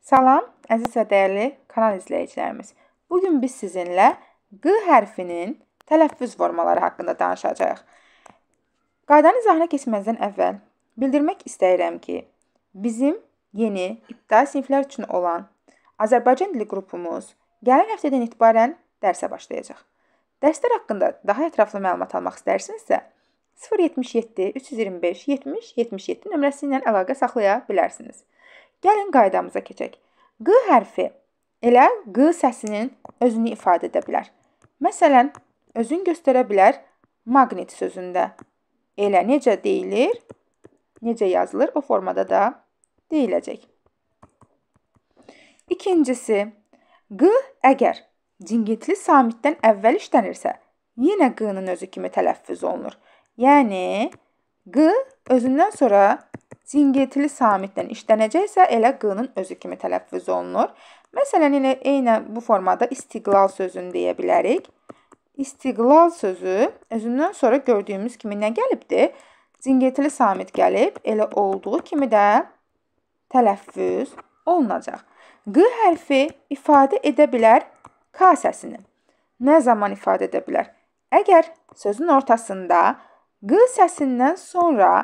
Salam, əziz və dəyərli kanal izləyicilərimiz. Bu gün biz sizinlə q hərfinin tələffüz formaları haqqında danışacağıq. Qaydanın izahına keçməzdən əvvəl bildirmək istəyirəm ki, bizim yeni ibtidai siniflər üçün olan Azərbaycan dili qrupumuz gələn həftədən etibarən dərsə başlayacaq. Dərslər haqqında daha ətraflı məlumat almaq istərsinizsə, 077 325 70 77 nömrəsi ilə əlaqə saxlaya bilərsiniz. Gəlin qaydamıza keçək. Q hərfi elə Q səsinin özünü ifadə edə bilər. Məsələn, özün göstərə bilər maqnit sözündə. Elə necə deyilir, necə yazılır o formada da deyiləcək. İkincisi, Q əgər cingitli samitdən əvvəl işlənirsə, yenə Q-nın özü kimi tələffüz olunur. Yəni, Q özündən sonra zingiltili samitdən işlənəcəksə, elə q-nın özü kimi tələffüz olunur. Məsələn, elə eynən bu formada istiqlal sözünü deyə bilərik. İstiqlal sözü özündən sonra gördüyümüz kimi nə gəlibdir? Zingiltili samit gəlib, elə olduğu kimi də tələffüz olunacaq. Q hərfi ifadə edə bilər K səsini. Nə zaman ifadə edə bilər? Əgər sözün ortasında Q səsindən sonra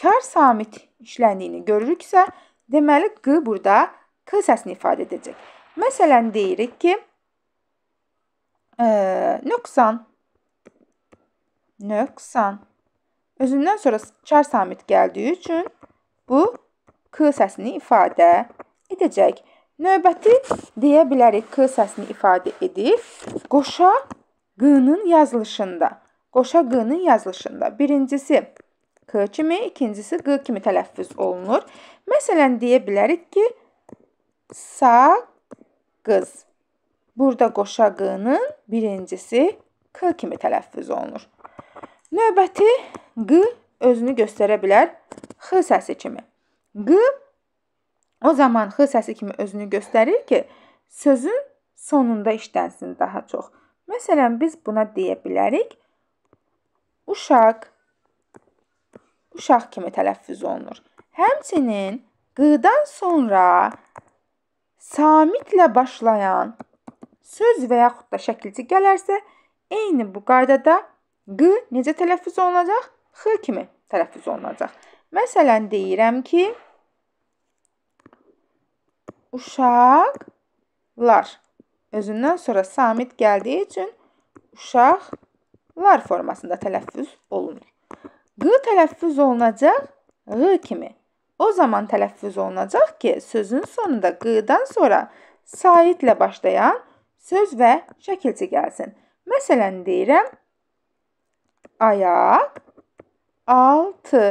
kar samit işləndiyini görürüksə, deməli q burada k səsini ifadə edəcək. Məsələn deyirik ki, e, nöqsan nöqsan özündən sonra kar samit gəldiyi üçün bu k səsini ifadə edəcək. Növbəti deyə bilərik k səsini ifadə edir. Qoşa q-nın yazılışında. Qoşa q-nın yazılışında. Birincisi k kimi, ikincisi q kimi tələffüz olunur. Məsələn, deyə bilərik ki, sa qız. Burada qoşa q-nın birincisi k kimi tələffüz olunur. Növbəti q özünü göstərə bilər x səsi kimi. Q o zaman x səsi kimi özünü göstərir ki, sözün sonunda işlənsin daha çox. Məsələn, biz buna deyə bilərik. Uşaq uşaq kimi tələffüz olunur. Həmçinin q-dan sonra samitlə başlayan söz və yaxud da şəkilci gələrsə, eyni bu qaydada q necə tələffüz olunacaq? x kimi tələffüz olunacaq. Məsələn deyirəm ki, uşaqlar özündən sonra samit gəldiyi üçün uşaqlar formasında tələffüz olunur. Q tələffüz olunacaq Q kimi. O zaman tələffüz olunacaq ki, sözün sonunda Q-dan sonra saitlə başlayan söz və şəkilçi gəlsin. Məsələn deyirəm, ayaq, altı.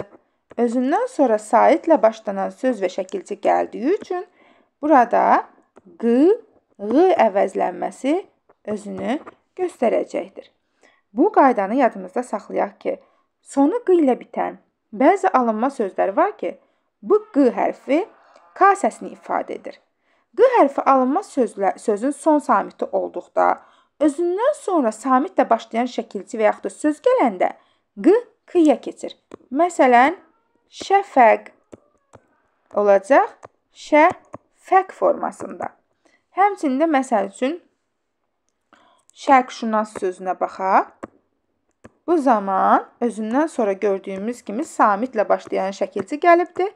Özündən sonra saitlə başlanan söz və şəkilçi gəldiyi üçün burada q, q əvəzlənməsi özünü göstərəcəkdir. Bu qaydanı yadımızda saxlayaq ki, Sonu q ilə bitən bəzi alınma sözlər var ki, bu q hərfi k səsini ifadə edir. Q hərfi alınma sözlə, sözün son samiti olduqda, özündən sonra samitlə başlayan şəkilci və yaxud da söz gələndə q q-ya keçir. Məsələn, şəfəq olacaq şəfəq formasında. Həmçində məsəl üçün şərqşünas sözünə baxaq. Bu zaman özündən sonra gördüyümüz kimi samitlə başlayan şəkilçi gəlibdir.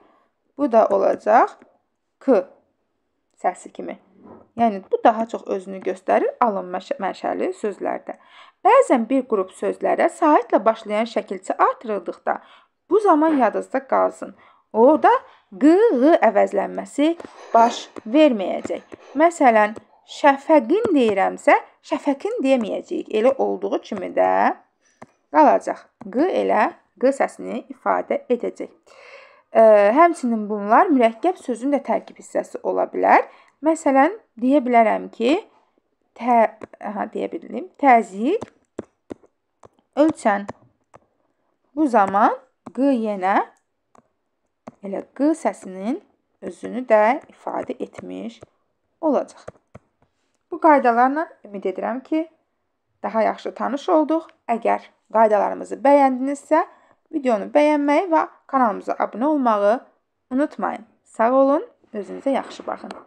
Bu da olacaq k səsi kimi. Yəni bu daha çox özünü göstərir alın mənşəli sözlərdə. Bəzən bir qrup sözlərə sahitlə başlayan şəkilçi artırıldıqda bu zaman yadınızda qalsın. Orada q-ı əvəzlənməsi baş verməyəcək. Məsələn, şəfəqin deyirəmsə, şəfəqin deməyəcəyik. Elə olduğu kimi də qalacaq. Q elə Q səsini ifadə edəcək. E, həmçinin bunlar mürəkkəb sözün də tərkib hissəsi ola bilər. Məsələn, deyə bilərəm ki, tə, aha, deyə bildim, təzik, ölçən. Bu zaman Q yenə elə Q səsinin özünü də ifadə etmiş olacaq. Bu qaydalarla ümid edirəm ki, daha yaxşı tanış olduq. Əgər qaydalarımızı bəyəndinizsə, videonu bəyənməyi və kanalımıza abunə olmağı unutmayın. Sağ olun, özünüzə yaxşı baxın.